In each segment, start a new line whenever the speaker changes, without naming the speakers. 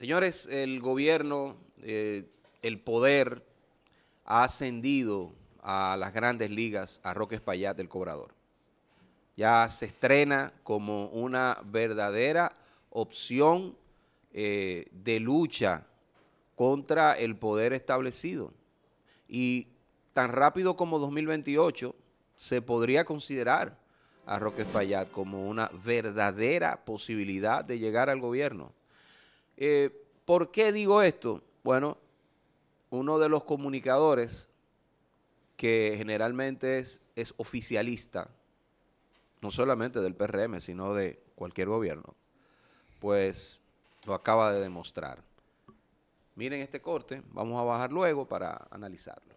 Señores, el gobierno, eh, el poder ha ascendido a las grandes ligas a Roque Espaillat, del cobrador. Ya se estrena como una verdadera opción eh, de lucha contra el poder establecido. Y tan rápido como 2028 se podría considerar a Roque Espaillat como una verdadera posibilidad de llegar al gobierno. Eh, ¿Por qué digo esto? Bueno, uno de los comunicadores que generalmente es, es oficialista, no solamente del PRM, sino de cualquier gobierno, pues lo acaba de demostrar. Miren este corte, vamos a bajar luego para analizarlo.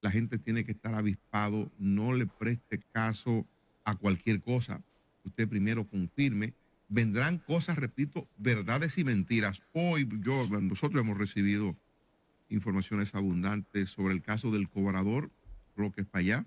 La gente tiene que estar avispado, no le preste caso a cualquier cosa. Usted primero confirme vendrán cosas, repito, verdades y mentiras. Hoy yo, nosotros hemos recibido informaciones abundantes sobre el caso del cobrador para allá.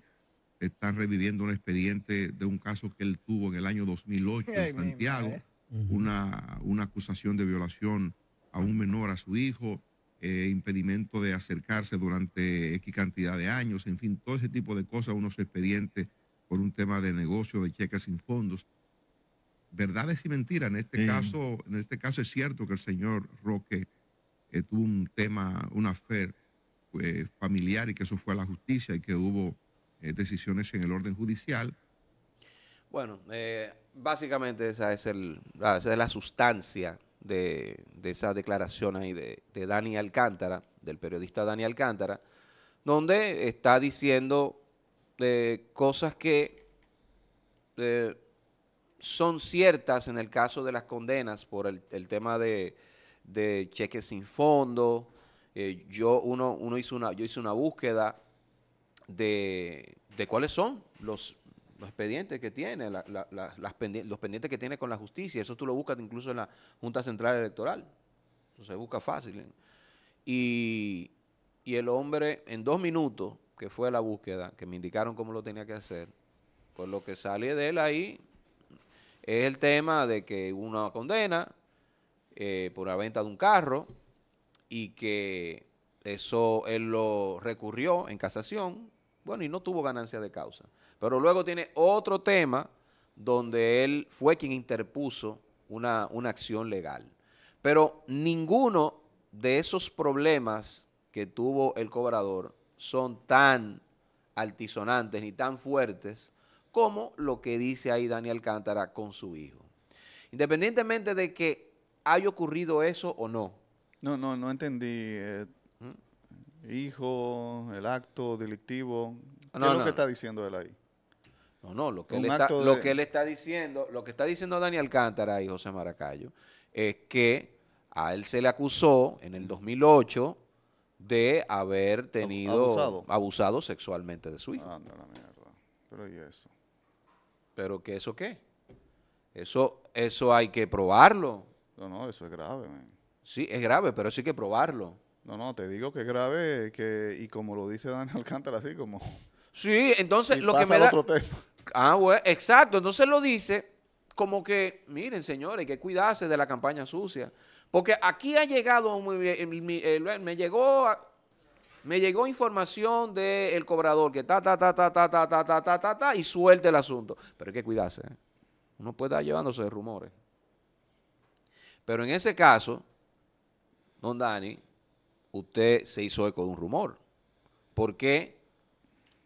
Están reviviendo un expediente de un caso que él tuvo en el año 2008 en Santiago, una, acusación de violación a un menor, a su hijo, eh, impedimento de acercarse durante X cantidad de años, en fin, todo ese tipo de cosas, unos expedientes por un tema de negocio, de cheques sin fondos verdades y mentiras. En este, caso, en este caso es cierto que el señor Roque eh, tuvo un tema, una fe pues, familiar y que eso fue a la justicia y que hubo eh, decisiones en el orden judicial.
Bueno, eh, básicamente esa es, el, ah, esa es la sustancia de, esa declaración ahí de, de Dani Alcántara, del periodista Dani Alcántara, donde está diciendo cosas que son ciertas en el caso de las condenas por el, tema de, cheques sin fondo. Eh, yo, uno, uno hizo una, yo hice una búsqueda de, de cuáles son los, los expedientes que tiene, los pendientes que tiene con la justicia. Eso tú lo buscas incluso en la Junta Central Electoral. Eso se busca fácil. Y, y el hombre, en dos minutos, que fue la búsqueda, que me indicaron cómo lo tenía que hacer, con pues lo que sale de él ahí, es el tema de que uno condena eh, por la venta de un carro y que eso él lo recurrió en casación, bueno, y no tuvo ganancia de causa. Pero luego tiene otro tema donde él fue quien interpuso una, una acción legal. Pero ninguno de esos problemas que tuvo el cobrador son tan altisonantes ni tan fuertes como lo que dice ahí Daniel Cántara con su hijo. Independientemente de que haya ocurrido eso o no. No, no, no
entendí. Eh, ¿Mm? Hijo, el acto delictivo. ¿Qué es lo que está diciendo él ahí? No, no, lo que, él está, lo que
está diciendo, lo que está diciendo Dani Alcántara y José Maracayo es que a él se le acusó en el 2008 de haber tenido abusado, sexualmente de su hijo. Anda la mierda. Pero y eso. Pero que eso qué? Eso,
eso hay que probarlo. No, no, eso es grave. Man. Sí, es grave, pero eso hay que probarlo. No, no, te digo que es grave que, y como lo dice Dan Alcántara, así como...
Sí, entonces lo que me da... Otro tema.
Ah, bueno, exacto. Entonces lo dice como
que, miren, señores, que cuidarse de la campaña sucia. Porque aquí ha llegado, muy bien me llegó a, me llegó información del cobrador que ta, ta, ta, ta, ta, ta, ta, ta, ta, ta, y suelte el asunto. Pero hay que cuidarse. Uno puede estar llevándose de rumores. Pero en ese caso, don Dani, usted se hizo eco de un rumor. Porque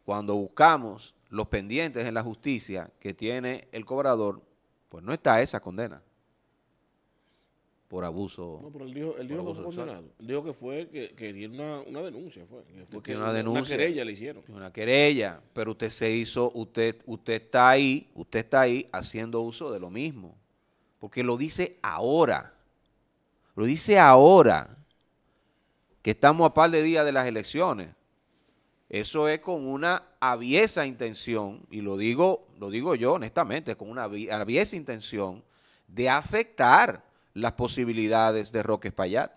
cuando buscamos los pendientes en la justicia que tiene el cobrador, pues no está esa condena por abuso. No,
pero él dijo, que fue que fue que, una, denuncia, fue. una, querella le hicieron. Una
querella, pero usted se hizo, usted, usted está ahí, usted está ahí haciendo uso de lo mismo. Porque lo dice ahora. Lo dice ahora. Que estamos a par de días de las elecciones. Eso es con una aviesa intención, y lo digo, lo digo yo honestamente, con una aviesa intención de afectar las posibilidades de Roque Espaillat.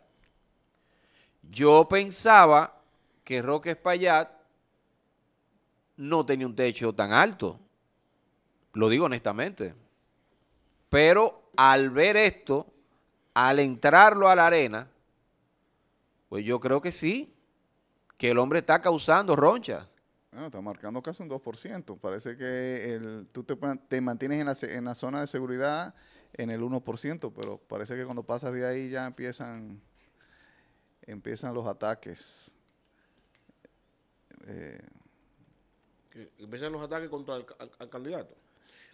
Yo pensaba que Roque Espaillat no tenía un techo tan alto, lo digo honestamente, pero al ver esto, al entrarlo a la arena, pues yo creo que sí, que el hombre está causando ronchas.
está marcando casi un 2%. Parece que tú te, mantienes en la, zona de seguridad en el 1%, pero parece que cuando pasas de ahí ya empiezan, empiezan los ataques. Eh,
empiezan los ataques contra el candidato.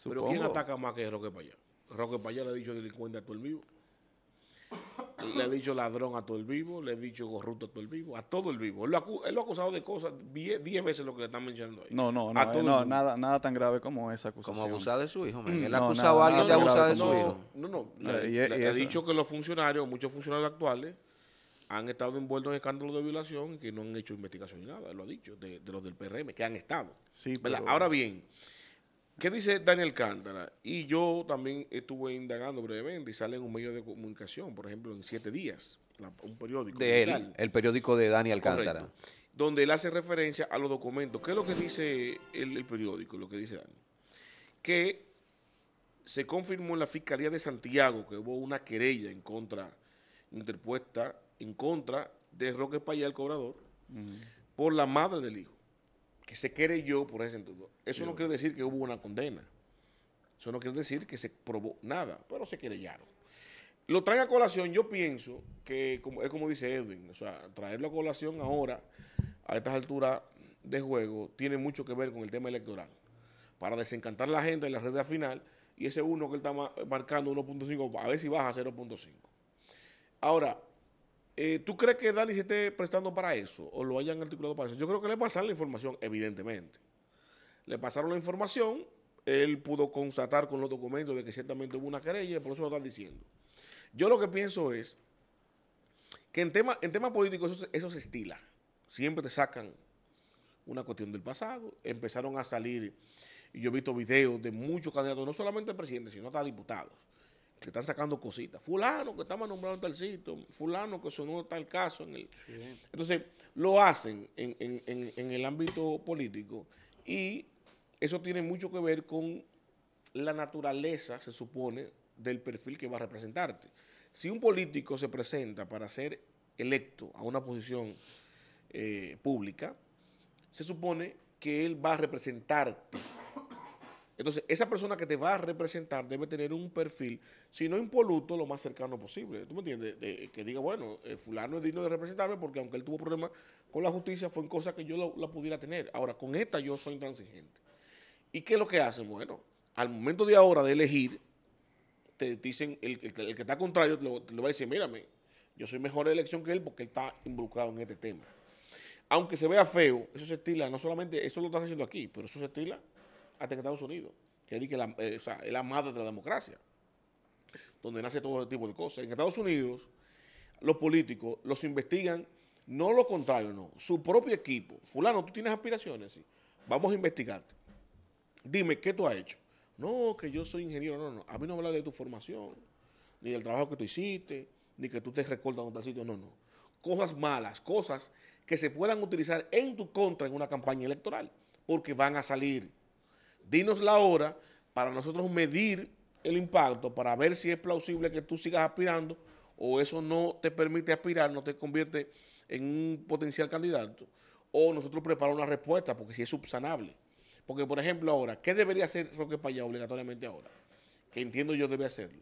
Pero ¿quién ataca
más que Roque Payá? Roque Payá le ha dicho delincuente a todo el vivo. Le ha dicho ladrón a todo el vivo, le ha dicho corrupto a todo el vivo, a todo el vivo. Él lo, ha acusado de cosas 10 veces lo que le están mencionando ahí. No, no, no,
eh, nada, nada tan grave como esa acusación. Como abusar de su hijo, man. Mm. Él ha acusado a alguien de abusar de su hijo. No, no, e- le, y, ha dicho
que los funcionarios, muchos funcionarios actuales, han estado envueltos en escándalos de violación que no han hecho investigación ni nada, lo ha dicho, de, los del PRM, que han estado. Sí, Ahora bien... ¿Qué dice Daniel Cántara? Y yo también estuve indagando brevemente y sale en un medio de comunicación, por ejemplo, en siete días, un periódico. De él,
el periódico de Daniel Cántara. Correcto,
donde él hace referencia a los documentos. ¿Qué es lo que dice el, periódico, lo que dice Daniel? Que se confirmó en la Fiscalía de Santiago que hubo una querella en contra, interpuesta en contra de Roque Payá, el cobrador, por la madre del hijo que se yo por ese sentido. Eso no quiere decir que hubo una condena. Eso no quiere decir que se probó nada, pero se querellaron. Lo traen a colación, yo pienso que como, es como dice Edwin, o sea, traerlo a colación ahora, a estas alturas de juego, tiene mucho que ver con el tema electoral. Para desencantar la gente en la red final y ese uno que él está marcando 1.5, a ver si baja a 0.5. Ahora, eh, ¿Tú crees que Dani se esté prestando para eso o lo hayan articulado para eso? Yo creo que le pasaron la información, evidentemente. Le pasaron la información, él pudo constatar con los documentos de que ciertamente hubo una querella, por eso lo están diciendo. Yo lo que pienso es que en tema, en tema político eso, se estila. Siempre te sacan una cuestión del pasado. Empezaron a salir, y yo he visto videos de muchos candidatos, no solamente presidente, sino hasta diputados están sacando cositas. Fulano que estaba nombrado en tal sitio, fulano que sonó tal caso. En el... Entonces, lo hacen en, el ámbito político y eso tiene mucho que ver con la naturaleza, se supone, del perfil que va a representarte. Si un político se presenta para ser electo a una posición eh, pública, se supone que él va a representarte entonces, esa persona que te va a representar debe tener un perfil, si no impoluto, lo más cercano posible. ¿Tú me entiendes? que diga, bueno, eh, fulano es digno de representarme porque aunque él tuvo problemas con la justicia, fue en cosas que yo la, pudiera tener. Ahora, con esta yo soy intransigente. ¿Y qué es lo que hacen? Bueno, al momento de ahora de elegir, te dicen, el, que está contrario te va a decir, mírame, yo soy mejor elección que él porque él está involucrado en este tema. Aunque se vea feo, eso se estila, no solamente, eso lo están haciendo aquí, pero eso se estila hasta en Estados Unidos, que es la, eh, es la madre de la democracia, donde nace todo ese tipo de cosas. En Estados Unidos, los políticos los investigan, no lo contrario, no, su propio equipo. Fulano, tú tienes aspiraciones, sí. Vamos a investigarte. Dime, ¿qué tú has hecho? No, que yo soy ingeniero. No, no, a mí no habla de tu formación, ni del trabajo que tú hiciste, ni que tú te recortas en otro sitio. No, no. Cosas malas, cosas que se puedan utilizar en tu contra en una campaña electoral, porque van a salir dinos la hora para nosotros medir el impacto, para ver si es plausible que tú sigas aspirando o eso no te permite aspirar, no te convierte en un potencial candidato, o nosotros preparamos una respuesta, porque si es subsanable. Porque, por ejemplo, ahora, ¿qué debería hacer Roque Payá obligatoriamente ahora? Que entiendo yo debe hacerlo.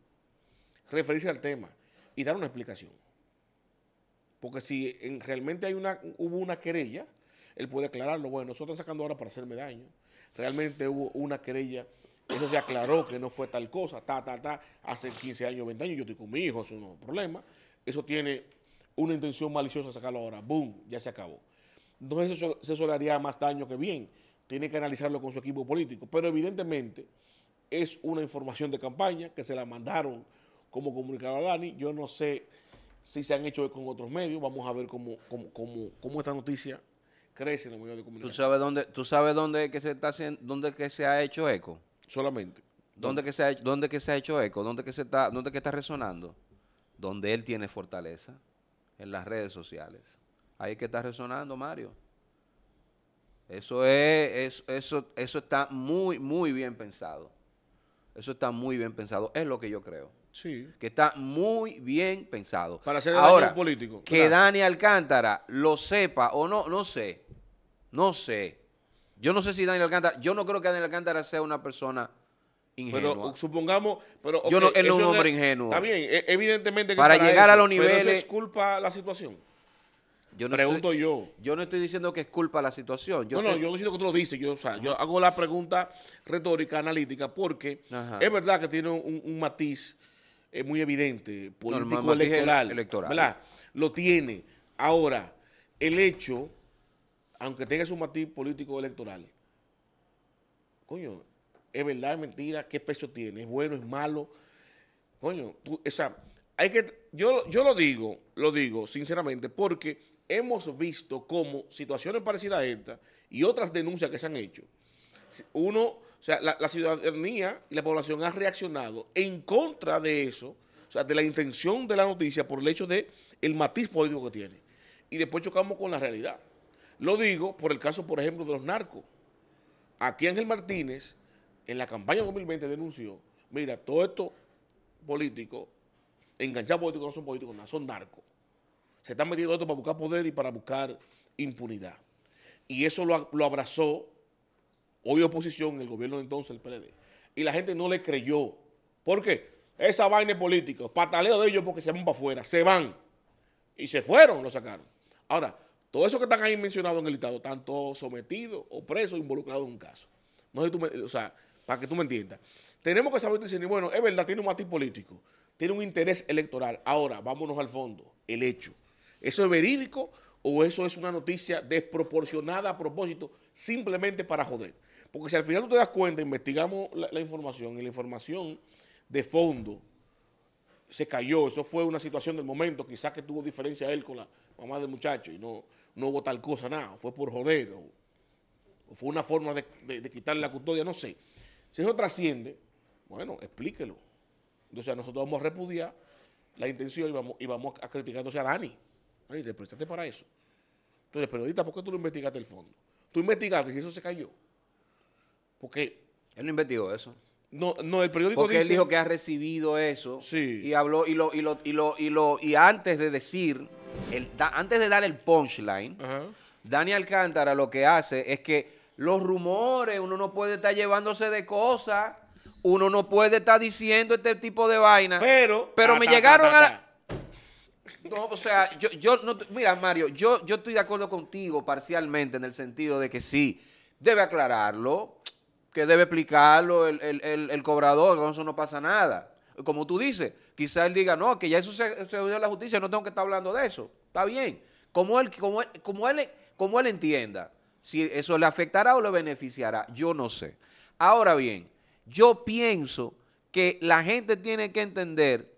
Referirse al tema y dar una explicación. Porque si realmente hay una, hubo una querella, él puede aclararlo. Bueno, nosotros están sacando ahora para hacerme daño realmente hubo una querella, eso se aclaró que no fue tal cosa, ta, ta, ta, hace 15 años, 20 años, yo estoy con mi hijo, eso no es problema, eso tiene una intención maliciosa sacarlo ahora, boom, ya se acabó. Entonces eso, le haría más daño que bien, tiene que analizarlo con su equipo político, pero evidentemente es una información de campaña que se la mandaron como comunicado a Dani, yo no sé si se han hecho con otros medios, vamos a ver cómo, cómo, cómo, cómo esta noticia crece en de ¿Tú sabes dónde, tú sabes dónde que
se está dónde que se ha hecho eco? Solamente. ¿Dónde, que se ha, que se ha hecho eco? ¿Dónde que se está, dónde que está resonando? Donde él tiene fortaleza, en las redes sociales. Ahí que está resonando, Mario. Eso es, eso, eso está muy, muy bien pensado. Eso está muy bien pensado. Es lo que yo creo. Que está muy bien pensado. Para hacer Ahora,
político. Que
Dani Alcántara lo sepa o no, no sé. No sé. Yo no sé si Dani Alcántara, yo no creo que Dani Alcántara sea una persona ingenua. Pero supongamos, pero él es un hombre ingenuo.
bien, e- evidentemente que para, llegar a los niveles es culpa la situación. Yo no Pregunto yo. Yo no estoy diciendo que es culpa la situación. Yo no, no, yo no siento que tú lo dices. Yo, hago la pregunta retórica, analítica, porque es verdad que tiene un matiz es muy evidente, político electoral, electoral. ¿verdad? Lo tiene. Ahora, el hecho, aunque tenga su matiz político electoral, coño, es verdad, es mentira, qué peso tiene, es bueno, es malo. Coño, tú, esa, hay que, yo, yo lo digo, lo digo sinceramente, porque hemos visto cómo situaciones parecidas a esta y otras denuncias que se han hecho, uno o sea, la, ciudadanía y la población han reaccionado en contra de eso, o sea, de la intención de la noticia por el hecho de el matiz político que tiene. Y después chocamos con la realidad. Lo digo por el caso, por ejemplo, de los narcos. Aquí Ángel Martínez, en la campaña 2020, denunció, mira, todo esto político, enganchados políticos no son políticos, no, son narcos. Se están metiendo esto para buscar poder y para buscar impunidad. Y eso lo, lo abrazó hoy oposición en el gobierno de entonces, el PLD. Y la gente no le creyó. ¿Por qué? Esa vaina política, pataleo de ellos porque se van para afuera, se van. Y se fueron, lo sacaron. Ahora, todo eso que están ahí mencionados en el Estado, tanto sometido o presos, involucrados en un caso. No o sea, para que tú me entiendas. Tenemos que saber decir, bueno, es verdad, tiene un matiz político, tiene un interés electoral. Ahora, vámonos al fondo, el hecho. ¿Eso es verídico o eso es una noticia desproporcionada a propósito simplemente para joder? Porque si al final tú te das cuenta, investigamos la, información y la información de fondo se cayó. Eso fue una situación del momento, quizás que tuvo diferencia él con la mamá del muchacho y no, no hubo tal cosa, nada. Fue por joder o, fue una forma de, quitarle la custodia, no sé. Si eso trasciende, bueno, explíquelo. Entonces nosotros vamos a repudiar la intención y vamos, y vamos a criticar entonces a Dani. Dani, te prestaste para eso. Entonces, periodista, ¿por qué tú no investigaste el fondo? Tú investigaste y eso se cayó. Porque. Él no investigó eso. No, no, el periódico Porque él dijo que ha recibido
eso. Sí. Y habló, y lo, y lo, y y antes de decir, antes de dar el punchline, Daniel Dani Alcántara lo que hace es que los rumores, uno no puede estar llevándose de cosas, uno no puede estar diciendo este tipo de vaina. Pero, pero me llegaron a la... No, o sea, yo, mira, Mario, yo, yo estoy de acuerdo contigo parcialmente en el sentido de que sí, debe aclararlo que debe explicarlo el, cobrador, con eso no pasa nada. Como tú dices, quizá él diga, no, que ya eso se, dio en la justicia, no tengo que estar hablando de eso. Está bien. Como él, como como él, como él entienda si eso le afectará o le beneficiará, yo no sé. Ahora bien, yo pienso que la gente tiene que entender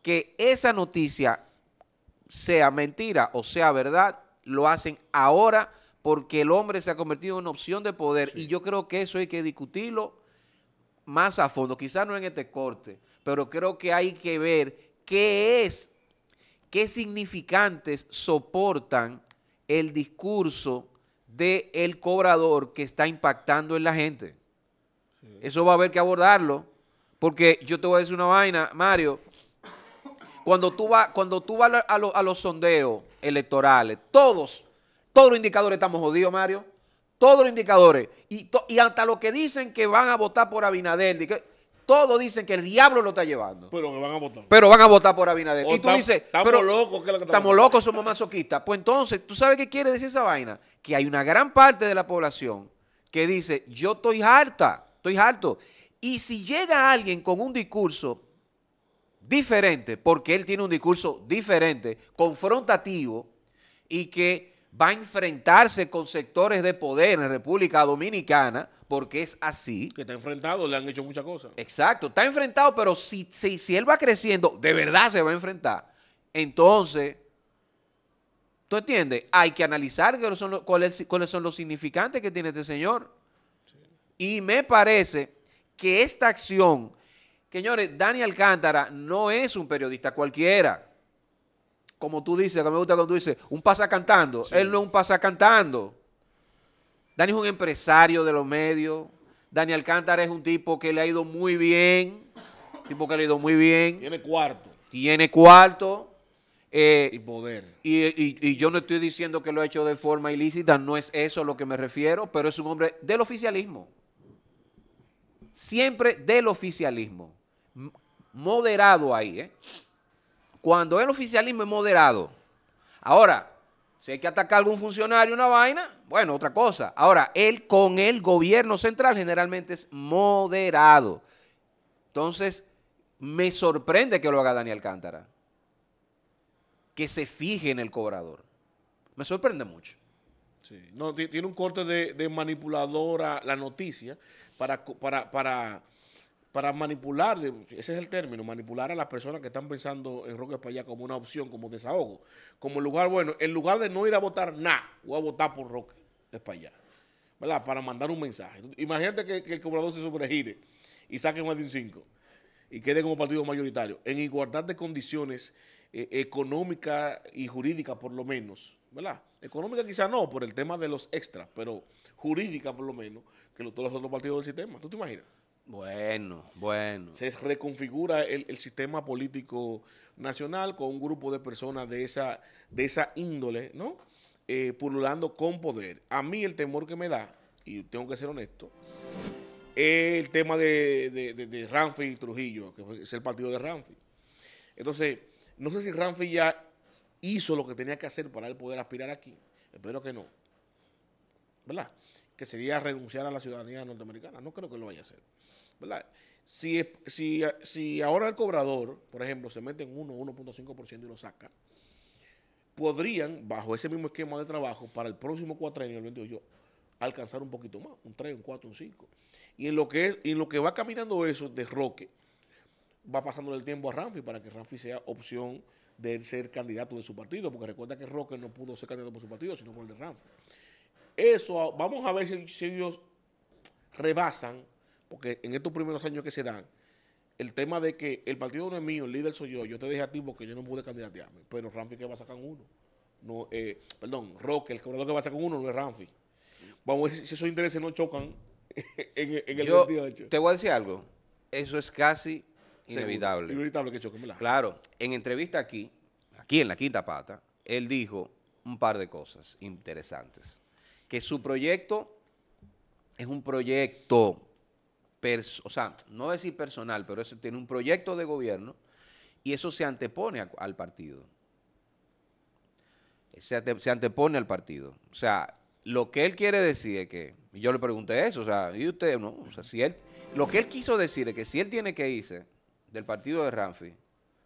que esa noticia, sea mentira o sea verdad, lo hacen ahora porque el hombre se ha convertido en una opción de poder y yo creo que eso hay que discutirlo más a fondo, quizás no en este corte, pero creo que hay que ver qué es, qué significantes soportan el discurso del cobrador que está impactando en la gente. Eso va a haber que abordarlo, porque yo te voy a decir una vaina, Mario, cuando tú vas, cuando a, a los sondeos electorales, todos todos los indicadores estamos jodidos, Mario. Todos los indicadores. Y, hasta lo que dicen que van a votar por Abinader, que, todos dicen que el diablo lo está llevando.
Pero van a votar. Pero
van a votar por Abinader. y tú dices, estamos locos, somos masoquistas. Pues entonces, ¿tú sabes qué quiere decir esa vaina? Que hay una gran parte de la población que dice, yo estoy harta, estoy harto. Y si llega alguien con un discurso diferente, porque él tiene un discurso diferente, confrontativo, y que va a enfrentarse con sectores de poder en República Dominicana, porque es así. Que está enfrentado, le han hecho muchas cosas. Exacto, está enfrentado, pero si, él va creciendo, de verdad se va a enfrentar. Entonces, ¿tú entiendes? Hay que analizar cuáles son los, cuáles, son los significantes que tiene este señor. Y me parece que esta acción, señores, Daniel Alcántara no es un periodista cualquiera como tú dices, que me gusta cuando tú dices, un pasa cantando. Él no es un pasa cantando. Dani es un empresario de los medios. Dani Alcántara es un tipo que le ha ido muy bien. Tipo que le ha ido muy bien. Tiene cuarto. Tiene cuarto. Eh, y poder. Y, y, y, yo no estoy diciendo que lo ha hecho de forma ilícita, no es eso a lo que me refiero, pero es un hombre del oficialismo. Siempre del oficialismo. Moderado ahí, ¿eh? cuando el oficialismo es moderado. Ahora, si hay que atacar a algún funcionario, una vaina, bueno, otra cosa. Ahora, él con el gobierno central generalmente es moderado. Entonces, me sorprende que lo haga Daniel Cántara. Que se fije en el cobrador.
Me sorprende mucho. Sí. No, tiene un corte de, manipuladora la noticia para, para para manipular, ese es el término, manipular a las personas que están pensando en Roque España como una opción, como desahogo, como lugar, bueno, en lugar de no ir a votar nada, voy a votar por Roque España, ¿verdad? Para mandar un mensaje. Imagínate que, el cobrador se sobregire y saque más de un 5 y quede como partido mayoritario, en igualdad de condiciones eh, económica y jurídica por lo menos, ¿verdad? Económica quizá no, por el tema de los extras, pero jurídica por lo menos, que todos los otros partidos del sistema. ¿Tú te imaginas? Bueno,
bueno. Se
reconfigura el, sistema político nacional con un grupo de personas de esa, de esa índole, ¿no? Eh, pululando con poder. A mí el temor que me da, y tengo que ser honesto, es el tema de, de, de Ramfi y Trujillo, que es el partido de Ramfi. Entonces, no sé si Ramfi ya hizo lo que tenía que hacer para él poder aspirar aquí. Espero que no. ¿Verdad? que sería renunciar a la ciudadanía norteamericana. No creo que lo vaya a hacer. ¿verdad? Si, si, si ahora el cobrador, por ejemplo, se mete en 1, 1.5% y lo saca, podrían, bajo ese mismo esquema de trabajo, para el próximo cuatrenio, el 28, alcanzar un poquito más, un 3, un 4, un 5. Y en lo que, en lo que va caminando eso, de Roque, va pasando el tiempo a Ramfi para que Ramfi sea opción de ser candidato de su partido, porque recuerda que Roque no pudo ser candidato por su partido, sino por el de Ramfi. Eso, vamos a ver si, ellos rebasan, porque en estos primeros años que se dan, el tema de que el partido no es mío, el líder soy yo, yo te dejé a ti porque yo no pude candidatearme, pero Ramfi que va a sacar uno. No, eh, perdón, Roque, el cobrador que va a sacar uno no es Ramfi. Vamos a ver si esos intereses no chocan
en, el yo Te
voy a decir algo, eso es casi inevitable.
que Claro, en entrevista aquí, aquí en la quinta pata, él dijo un par de cosas interesantes que su proyecto es un proyecto, o sea, no decir personal, pero eso tiene un proyecto de gobierno y eso se antepone al partido. Se, se, antepone al partido. O sea, lo que él quiere decir es que, y yo le pregunté eso, o sea, y usted, no, o sea, si él, lo que él quiso decir es que si él tiene que irse del partido de Ramfi,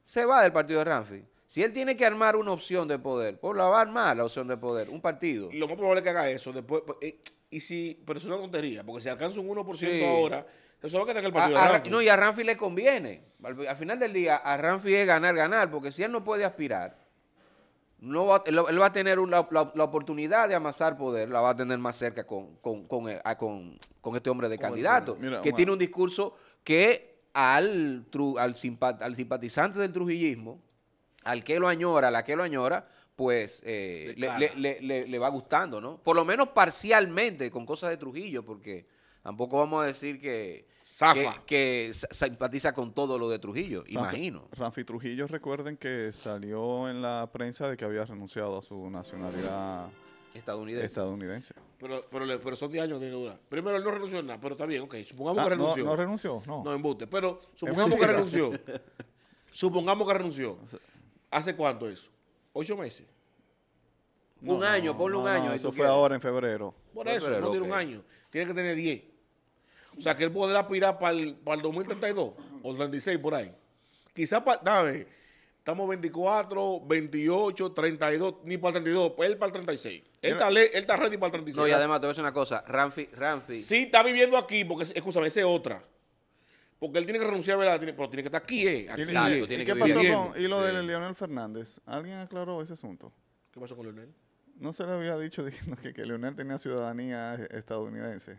se va del partido de Ramfi, si él tiene que armar una opción de poder, pues la va a armar la
opción de poder, un partido. Lo más probable es que haga eso. después pues, eh, y si, Pero es una tontería, porque si alcanza un 1% ahora, eso va a quedar en el partido. de no, y a Ramfi le conviene. Al, final del día,
a Ramfi es ganar, ganar, porque si él no puede aspirar, no él, va a tener la, oportunidad de amasar poder, la va a tener más cerca con, eh, este hombre de candidato, que tiene un discurso que al, al simpatizante del trujillismo al que lo añora, a la que lo añora, pues eh, le, va gustando, ¿no? Por lo menos parcialmente con cosas de Trujillo, porque tampoco vamos a decir que... Zafa. Que, simpatiza con todo lo de Trujillo, imagino.
Rafi Trujillo, recuerden que salió en la prensa de que había renunciado a su nacionalidad estadounidense. estadounidense.
Pero, pero, son 10 años que tiene Primero, él no renunció nada, pero está bien, ok. Supongamos ah, que renunció. No,
renunció, no. No, embuste. Pero supongamos que renunció.
supongamos que renunció. ¿Hace cuánto eso? ¿Ocho meses?
un año, ponle un año. Eso fue ahora en febrero. Por eso, no tiene un
año. Tiene que tener diez. O sea, que él podrá aspirar para el, para el 2032 o 36 por ahí. Quizás para, dame, estamos 24, 28, 32, ni para el 32, él para el 36. Él está, él está ready para el 36. No, y además te voy a decir una cosa, Ramfi, Ramfi. Sí, está viviendo aquí, porque, escúchame, esa es otra. Porque él tiene que renunciar, ¿verdad? pero tiene que estar aquí, ¿eh? ¿Y eh, eh, qué pasó con y lo
de Leonel Fernández? ¿Alguien aclaró ese asunto? ¿Qué pasó con Leonel? No se le había dicho que, que Leonel tenía ciudadanía estadounidense.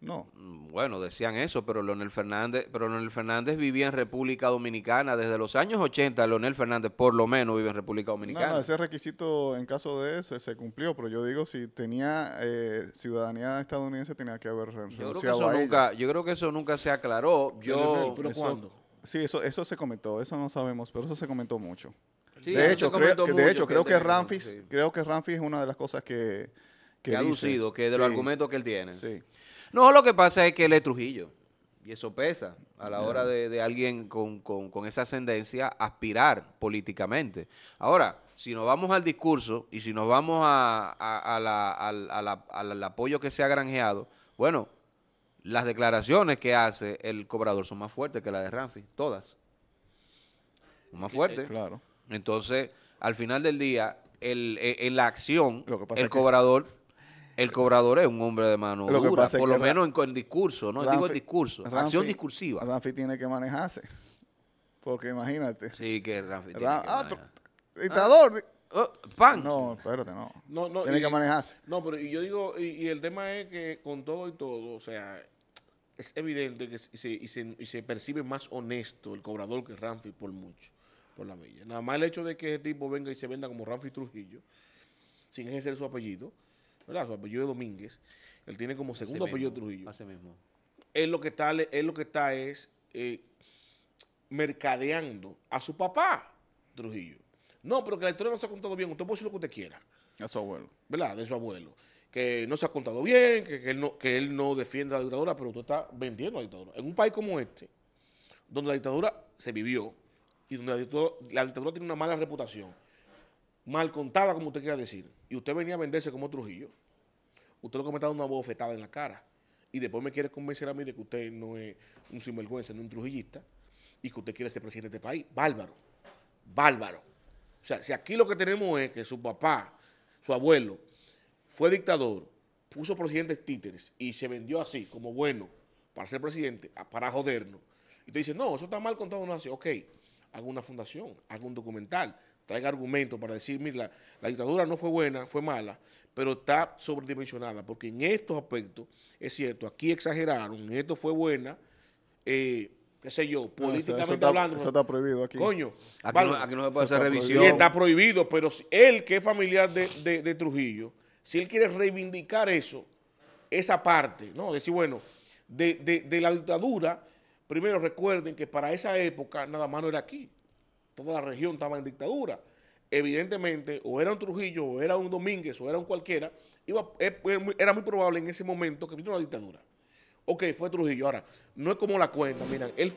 No.
Mm, bueno, decían eso, pero Leonel Fernández, pero Leonel Fernández vivía en República Dominicana desde los años 80. Leonel Fernández, por lo menos, vive en República Dominicana.
ese requisito en caso de ese se cumplió, pero yo digo si tenía eh, ciudadanía estadounidense tenía que haber renunciado yo creo que eso nunca,
Yo creo que eso nunca se aclaró. Yo, ¿Pero cuándo?
Sí, eso, se comentó, eso no sabemos, pero eso se comentó mucho. de, hecho, creo, de hecho, creo que, Ramfis, creo que es una de las cosas que que, ha lucido, que de los argumentos que él tiene. Sí. No, lo que pasa es que él es Trujillo.
Y eso pesa a la hora de, alguien con, esa ascendencia aspirar políticamente. Ahora, si nos vamos al discurso y si nos vamos a, al apoyo que se ha granjeado, bueno, las declaraciones que hace el cobrador son más fuertes que las de Ramfi, todas. Más eh, fuertes. claro. Entonces, al final del día, el, e, en la acción, el cobrador el cobrador es un hombre de mano dura, por lo menos en, el discurso, ¿no? Digo el discurso, acción
discursiva. tiene que manejarse, porque imagínate.
Sí, que que ah, dictador. Ah, oh, pan. No, espérate,
no. no, tiene que manejarse.
No, pero yo digo, y, el tema es que con todo y todo, o sea, es evidente que se, y se, y se percibe más honesto el cobrador que Ramfi por mucho, por la milla. Nada más el hecho de que ese tipo venga y se venda como Ramfi Trujillo, sin ejercer su apellido, ¿verdad? Su apellido es Domínguez. Él tiene como segundo apellido Trujillo. hace mismo. Él lo que está, es lo que está es eh, mercadeando a su papá Trujillo. No, pero que la historia no se ha contado bien. Usted puede decir lo que usted quiera. A su abuelo. ¿Verdad? De su abuelo. Que no se ha contado bien, que, que él, no, defiende a la dictadura, pero usted está vendiendo a la dictadura. En un país como este, donde la dictadura se vivió y donde la dictadura tiene una mala reputación, mal contada, como usted quiera decir, y usted venía a venderse como Trujillo, usted lo que me está dando una bofetada en la cara. Y después me quiere convencer a mí de que usted no es un sinvergüenza, no un trujillista, y que usted quiere ser presidente de este país. Bárbaro, bárbaro. O sea, si aquí lo que tenemos es que su papá, su abuelo, fue dictador, puso presidentes títeres y se vendió así, como bueno, para ser presidente, para jodernos. Y te dice, no, eso está mal contado, no hace. Ok, hago una fundación, hago un documental, traiga argumentos para decir, mira, la, dictadura no fue buena, fue mala, pero está sobredimensionada, porque en estos aspectos, es cierto, aquí exageraron, esto fue buena, eh, qué sé yo, políticamente hablando. está prohibido aquí. Coño. Aquí, no, se puede hacer revisión. está prohibido, pero él, que es familiar de, Trujillo, si él quiere reivindicar eso, esa parte, ¿no? Decir, bueno, de, la dictadura, primero recuerden que para esa época nada más no era aquí toda la región estaba en dictadura. Evidentemente, o era un Trujillo, o era un Domínguez, o era un cualquiera, eh, pues, era muy probable en ese momento que vino una dictadura. Ok, fue Trujillo. Ahora, no es como la cuenta, miren, él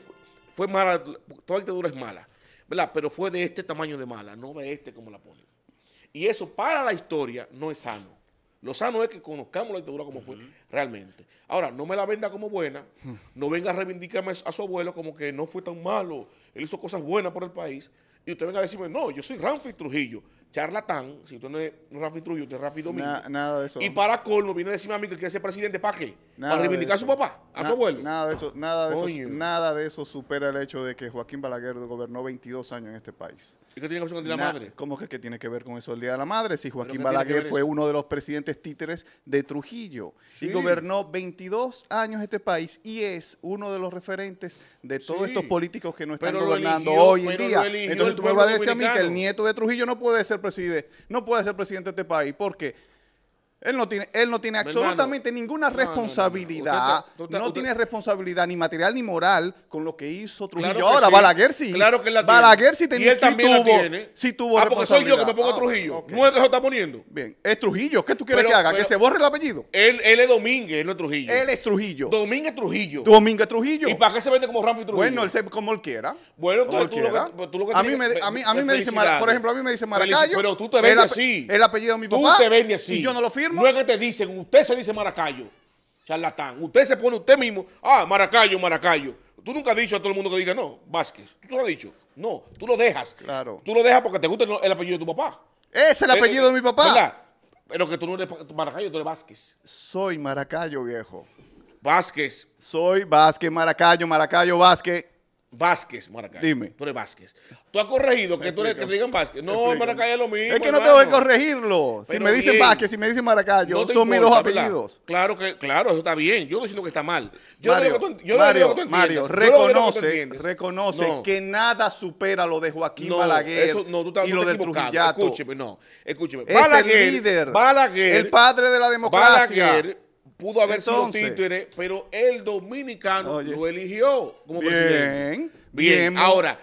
fue, mala, toda dictadura es mala, ¿verdad? Pero fue de este tamaño de mala, no de este como la ponen. Y eso para la historia no es sano. Lo sano es que conozcamos la dictadura como fue realmente. Ahora, no me la venda como buena, no venga a reivindicarme a su abuelo como que no fue tan malo, él hizo cosas buenas por el país. Y usted venga a decirme, no, yo soy Ramfi Trujillo, charlatán. Si usted no es Ramfi Trujillo, usted es Ramfi Domínguez.
nada de eso. Y
para colmo, viene a decirme a mí que quiere ser presidente, ¿para qué? para reivindicar a su papá, a su abuelo.
Nada de eso, nada eso, nada de eso supera el hecho de que Joaquín Balaguer gobernó 22 años en este país. ¿Y qué tiene que ver con el Día de la Madre? ¿Cómo que qué tiene que ver con eso el Día de la Madre? Si Joaquín Balaguer fue uno de los presidentes títeres de Trujillo y gobernó 22 años este país y es uno de los referentes de todos estos políticos que no están gobernando hoy en día. Entonces tú me vas a a mí que el nieto de Trujillo no puede ser presidente, no puede ser presidente de este país. ¿Por qué? Él no tiene, él no tiene absolutamente ninguna responsabilidad. No, tiene responsabilidad ni material ni moral con lo que hizo Trujillo. Ahora, sí. Balaguer sí. Claro que la tiene. Balaguer sí tenía. Y él también la tiene. Sí tuvo ah, porque soy yo que me pongo Trujillo. Ah, no es que se está poniendo. Bien, es Trujillo. ¿Qué tú quieres que haga? ¿Que se borre el apellido? Él, él es Domínguez, él no es Trujillo. Él es Trujillo. Domínguez Trujillo. Domínguez Trujillo. ¿Y para qué se vende como y Trujillo? Bueno, él se, como él quiera. Bueno, tú, lo que, A mí me, a mí, me dice, por ejemplo, a mí me dice Maracayo. Pero tú te vendes así. El apellido de mi papá. Tú te así. Y yo no lo
firmo. No es que te dicen, usted se dice Maracayo, charlatán. Usted se pone usted mismo, ah, Maracayo, Maracayo. Tú nunca has dicho a todo el mundo que diga, no, Vázquez. Tú lo has dicho. No, tú lo dejas. Claro. Tú lo dejas porque te gusta el apellido de tu papá. Ese Es el eh, apellido eh, de mi papá. Pero que tú no eres Maracayo, tú eres Vázquez.
Soy Maracayo, viejo. Vázquez. Soy Vázquez, Maracayo, Maracayo, Vázquez. Vázquez, Maracay. Dime. Tú
eres Vázquez. Tú has corregido que, tú eres, que te digan Vázquez. No, Maracay es lo mismo. Es que no te tengo que
corregirlo. si me dicen Vázquez, si me dicen Maracay, yo, son mis dos apellidos.
Claro que, claro, eso está bien. Yo no diciendo que está
mal. Yo Mario, Mario, Mario, reconoce, que reconoce que nada supera lo de Joaquín Balaguer eso, no, tú y lo del Trujillato. Escúcheme, no. Escúcheme. Es el líder. Balaguer. El padre de la democracia
pudo haber sido títere, pero el dominicano lo eligió como presidente.
Bien, bien. Ahora,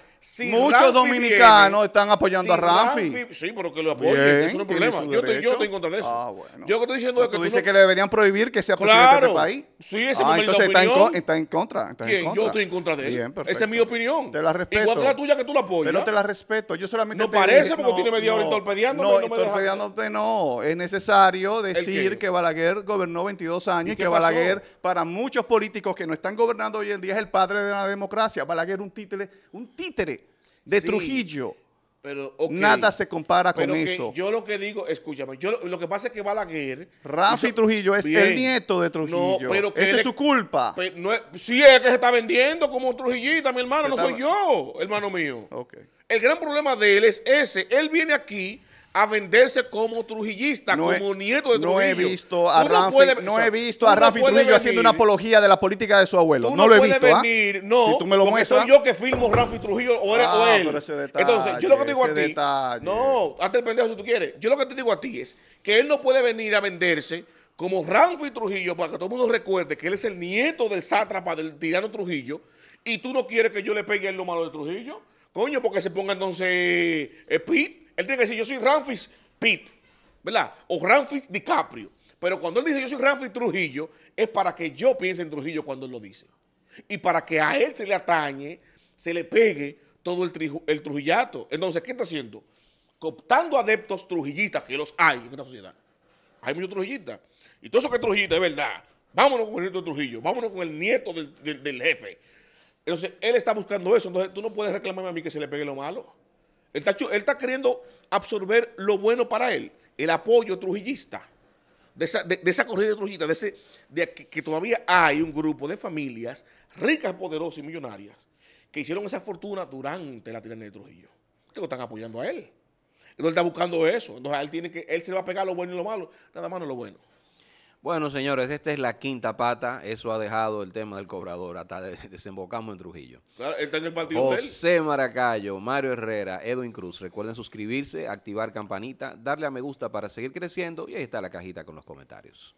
Muchos dominicanos están apoyando a Ramfi.
Sí, pero que lo apoyen, eso no es problema. Yo, estoy en contra de eso. Ah, Yo que estoy diciendo es que tú, dices que le
deberían prohibir que sea presidente del este país. Sí, ese ah, entonces está en, está en, contra. Está Yo estoy en contra de él. Esa es mi opinión. Te la respeto. Igual que la tuya que tú la apoyas. Pero te la respeto. Yo solamente No parece porque tiene media hora torpedeando. No, torpedeándote no. Es necesario decir que Balaguer gobernó 22 años y que Balaguer, para muchos políticos que no están gobernando hoy en día, es el padre de la democracia. Balaguer un títere, un títere de Trujillo.
Pero, Nada se compara con eso.
Yo lo que digo, escúchame,
yo lo, que pasa es que Balaguer. Rafi y
Trujillo es el nieto de Trujillo. No, pero Esa es su culpa.
es, sí, es que se está vendiendo como Trujillita, mi hermano, no soy yo, hermano mío. El gran problema de él es ese. Él viene aquí a venderse como trujillista, como nieto de no Trujillo. He visto a no, he visto a Rafi Trujillo haciendo una
apología de la política de su abuelo. no, lo he visto. ¿ah? Venir, No, porque soy yo
que filmo Rafi Trujillo o, eres, ah, él. Entonces, yo lo que te digo a ti. No, hazte el pendejo si tú quieres. Yo lo que te digo a ti es que él no puede venir a venderse como Ramfi Trujillo, para que todo el mundo recuerde que él es el nieto del sátrapa, del tirano Trujillo, y tú no quieres que yo le pegue a él lo malo de Trujillo. Coño, porque se ponga entonces eh, él tiene que decir, yo soy Ramfis Pitt, ¿verdad? O Ramfis DiCaprio. Pero cuando él dice, yo soy Ramfis Trujillo, es para que yo piense en Trujillo cuando él lo dice. Y para que a él se le atañe, se le pegue todo el, trujillato. Entonces, ¿qué está haciendo? Cooptando adeptos trujillistas, que los hay en esta sociedad. Hay muchos trujillistas. Y todo eso que es trujillista, es verdad. Vámonos con el nieto de Trujillo, vámonos con el nieto del, del jefe. Entonces, él está buscando eso. Entonces, tú no puedes reclamarme a mí que se le pegue lo malo. Él está, queriendo absorber lo bueno para él, el apoyo trujillista, de esa, de, corrida trujillista, de, ese, de que, todavía hay un grupo de familias ricas, poderosas y millonarias que hicieron esa fortuna durante la tiranía de Trujillo, que lo están apoyando a él. Entonces él está buscando eso. Entonces él tiene que, él se va a pegar lo bueno y lo malo, nada más no lo bueno.
Bueno, señores, esta es la quinta pata. Eso ha dejado el tema del cobrador. Hasta desembocamos en Trujillo.
partido José
Maracayo, Mario Herrera, Edwin Cruz. Recuerden suscribirse, activar campanita, darle a me gusta para seguir creciendo. Y ahí está la cajita con los comentarios.